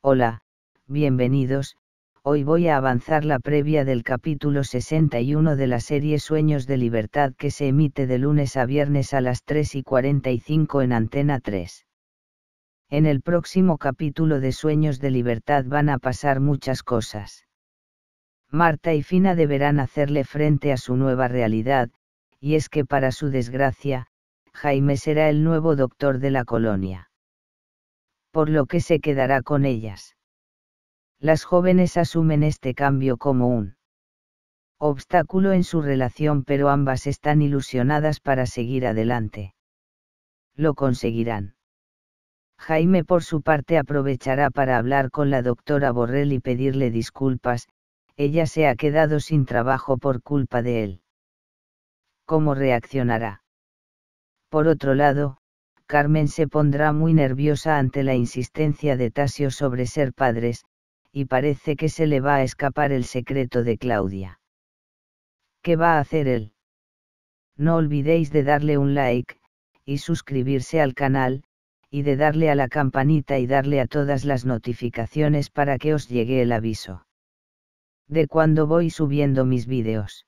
Hola, bienvenidos, hoy voy a avanzar la previa del capítulo 61 de la serie Sueños de Libertad que se emite de lunes a viernes a las 3 y 45 en Antena 3. En el próximo capítulo de Sueños de Libertad van a pasar muchas cosas. Marta y Fina deberán hacerle frente a su nueva realidad, y es que para su desgracia, Jaime será el nuevo doctor de la colonia por lo que se quedará con ellas. Las jóvenes asumen este cambio como un obstáculo en su relación, pero ambas están ilusionadas para seguir adelante. Lo conseguirán. Jaime por su parte aprovechará para hablar con la doctora Borrell y pedirle disculpas, ella se ha quedado sin trabajo por culpa de él. ¿Cómo reaccionará? Por otro lado, Carmen se pondrá muy nerviosa ante la insistencia de Tasio sobre ser padres, y parece que se le va a escapar el secreto de Claudia. ¿Qué va a hacer él? No olvidéis de darle un like, y suscribirse al canal, y de darle a la campanita y darle a todas las notificaciones para que os llegue el aviso. De cuando voy subiendo mis vídeos.